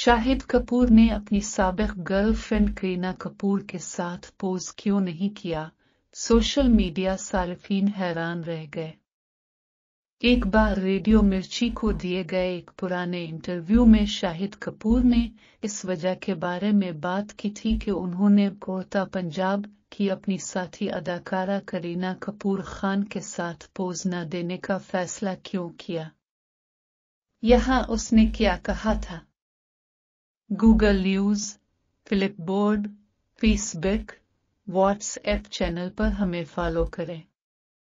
शाहिद कपूर ने अपनी सबक गर्लफ्रेंड करीना कपूर के साथ पोज क्यों नहीं किया सोशल मीडिया सार्फिन हैरान रह गए एक बार रेडियो मिर्ची को दिए गए एक पुराने इंटरव्यू में शाहिद कपूर ने इस वजह के बारे में बात की थी कि उन्होंने कोहता पंजाब की अपनी साथी अदाकारा करीना कपूर खान के साथ पोज न देने का फैसला क्यों किया यहाँ उसने क्या कहा था Google news Flipboard Facebook WhatsApp channel पर हमें फॉलो करें